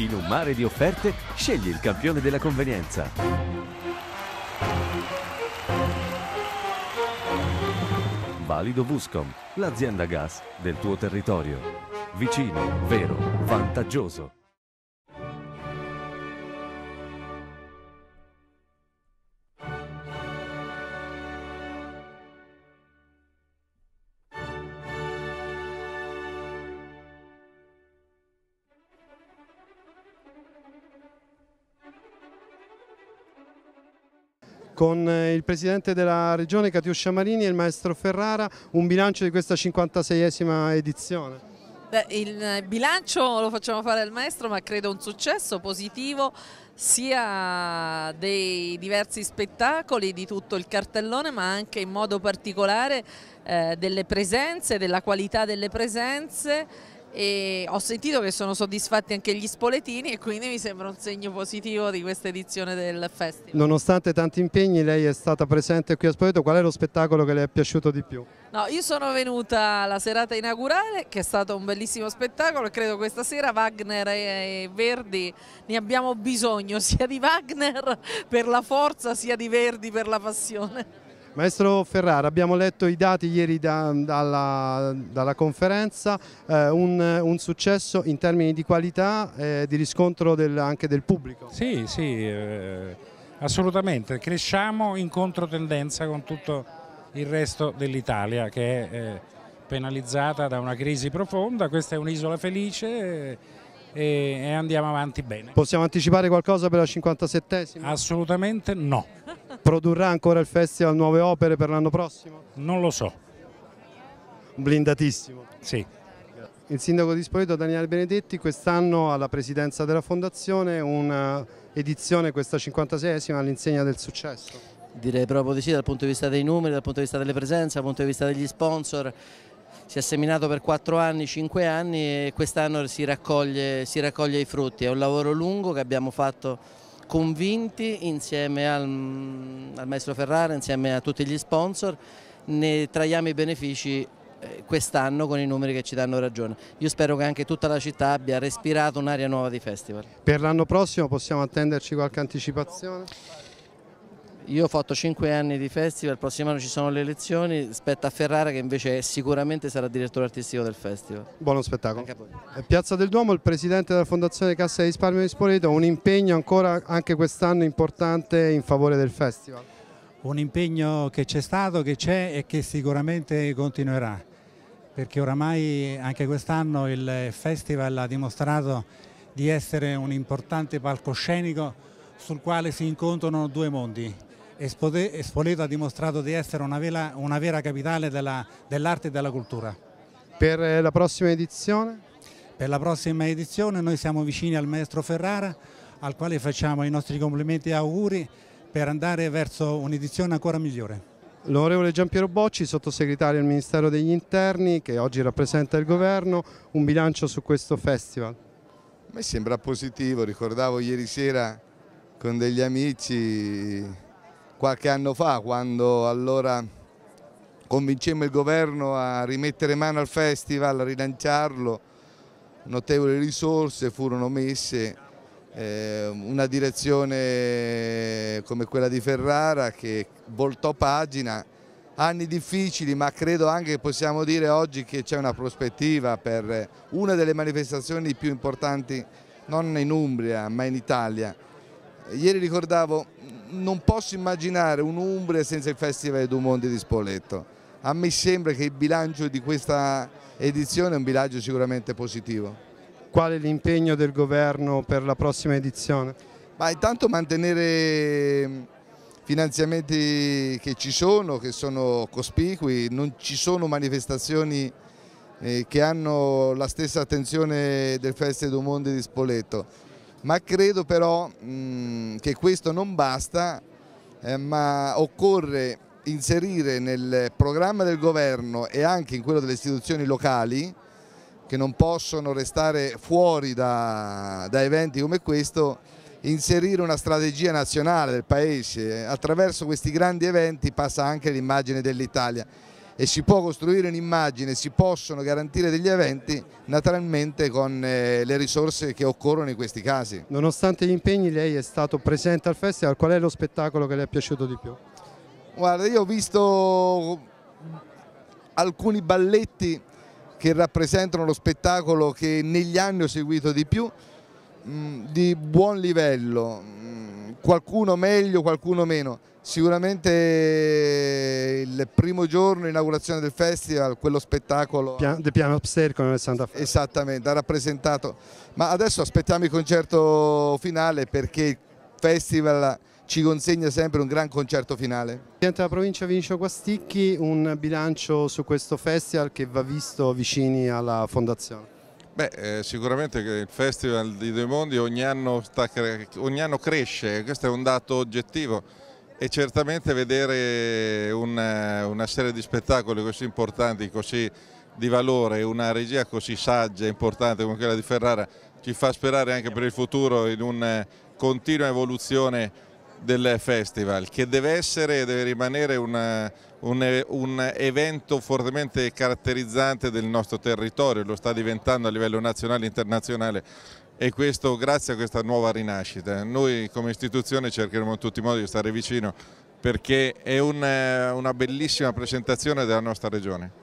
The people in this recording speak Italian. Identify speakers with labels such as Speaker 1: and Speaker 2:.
Speaker 1: In un mare di offerte, scegli il campione della convenienza. Valido Buscom, l'azienda gas del tuo territorio. Vicino, vero, vantaggioso.
Speaker 2: con eh, il presidente della regione Catiuscia Marini e il maestro Ferrara, un bilancio di questa 56esima edizione.
Speaker 1: il eh, bilancio lo facciamo fare al maestro ma credo un successo positivo sia dei diversi spettacoli, di tutto il cartellone ma anche in modo particolare eh, delle presenze, della qualità delle presenze e ho sentito che sono soddisfatti anche gli spoletini e quindi mi sembra un segno positivo di questa edizione del festival.
Speaker 2: Nonostante tanti impegni lei è stata presente qui a Spoleto, qual è lo spettacolo che le è piaciuto di più?
Speaker 1: No, io sono venuta alla serata inaugurale che è stato un bellissimo spettacolo e credo questa sera Wagner e Verdi ne abbiamo bisogno sia di Wagner per la forza sia di Verdi per la passione.
Speaker 2: Maestro Ferrara, abbiamo letto i dati ieri da, dalla, dalla, conferenza, eh, un, un, successo in termini di qualità e eh, di riscontro del, anche del pubblico. Sì, sì, eh, assolutamente, cresciamo in controtendenza con tutto il resto dell'Italia che è eh, penalizzata da una crisi profonda, questa è un'isola felice eh, e, e andiamo avanti bene. Possiamo anticipare qualcosa per la 57esima? Assolutamente no. Produrrà ancora il festival nuove opere per l'anno prossimo? Non lo so. Blindatissimo. Sì. Il sindaco di Spoleto Daniele Benedetti quest'anno alla presidenza della fondazione un'edizione, questa 56esima, all'insegna del successo. Direi proprio di sì dal punto di vista dei numeri, dal punto di vista delle presenze, dal punto di vista degli sponsor. Si è seminato per 4 anni, 5 anni e quest'anno si, si raccoglie i frutti. È un lavoro lungo che abbiamo fatto convinti insieme al, mm, al maestro Ferrara, insieme a tutti gli sponsor, ne traiamo i benefici eh, quest'anno con i numeri che ci danno ragione. Io spero che anche tutta la città abbia respirato un'aria nuova di festival. Per l'anno prossimo possiamo attenderci qualche anticipazione? Io ho fatto 5 anni di festival, il prossimo anno ci sono le elezioni, spetta a Ferrara che invece sicuramente sarà direttore artistico del festival. Buono spettacolo. Eh, Piazza del Duomo, il presidente della Fondazione Cassa di Risparmio di Spoleto, un impegno ancora anche quest'anno importante in favore del festival. Un impegno che c'è stato, che c'è e che sicuramente continuerà, perché oramai anche quest'anno il festival ha dimostrato di essere un importante palcoscenico sul quale si incontrano due mondi, Espoleto ha dimostrato di essere una, vela, una vera capitale dell'arte dell e della cultura. Per eh, la prossima edizione? Per la prossima edizione noi siamo vicini al maestro Ferrara al quale facciamo i nostri complimenti e auguri per andare verso un'edizione ancora migliore. L'onorevole Giampiero Bocci, sottosegretario del Ministero degli Interni, che oggi rappresenta il governo, un bilancio su questo festival.
Speaker 1: A me sembra positivo, ricordavo ieri sera con degli amici qualche anno fa quando allora convincemmo il governo a rimettere mano al festival, a rilanciarlo, notevoli risorse furono messe, eh, una direzione come quella di Ferrara che voltò pagina, anni difficili ma credo anche che possiamo dire oggi che c'è una prospettiva per una delle manifestazioni più importanti non in Umbria ma in Italia. Ieri ricordavo non posso immaginare un'Umbria senza il Festival di Monte di Spoleto. A me sembra che il bilancio di questa edizione è un bilancio sicuramente positivo.
Speaker 2: Qual è l'impegno del governo per la prossima edizione?
Speaker 1: Ma intanto mantenere mm, finanziamenti che ci sono, che sono cospicui, non ci sono manifestazioni eh, che hanno la stessa attenzione del Festival di Mondo di Spoleto ma credo però mh, mm, che questo non basta, eh, ma occorre inserire nel programma del governo e anche in quello delle istituzioni locali che non possono restare fuori da, da eventi come questo, inserire una strategia nazionale del Paese. Attraverso questi grandi eventi passa anche l'immagine dell'Italia e si può costruire un'immagine, si possono garantire degli eventi naturalmente con eh, le risorse che occorrono in questi casi.
Speaker 2: Nonostante gli impegni lei è stato presente al festival, qual è lo spettacolo che le è piaciuto di più?
Speaker 1: Guarda, io ho visto alcuni balletti che rappresentano lo spettacolo che negli anni ho seguito di più Mm, di buon livello, mm, qualcuno meglio, qualcuno meno. Sicuramente il primo giorno, inaugurazione del festival, quello spettacolo... Pian, the Piano Upstairs con Alessandra Ferro. Esattamente, ha rappresentato. Ma adesso aspettiamo il concerto finale perché il festival ci consegna sempre un gran concerto finale.
Speaker 2: Presidente della provincia Vinicio Quasticchi, un bilancio su questo festival che va visto vicini alla fondazione.
Speaker 1: Beh, eh, sicuramente il Festival di Due Mondi ogni anno, sta, ogni anno cresce, questo è un dato oggettivo e certamente vedere una, una, serie di spettacoli così importanti, così di valore, una regia così saggia e importante come quella di Ferrara ci fa sperare anche per il futuro in una eh, continua evoluzione del festival che deve essere e deve rimanere una, un, un, evento fortemente caratterizzante del nostro territorio, lo sta diventando a livello nazionale e internazionale e questo grazie a questa nuova rinascita. Noi come istituzione cercheremo in tutti i modi di stare vicino perché è una, una bellissima presentazione della nostra regione.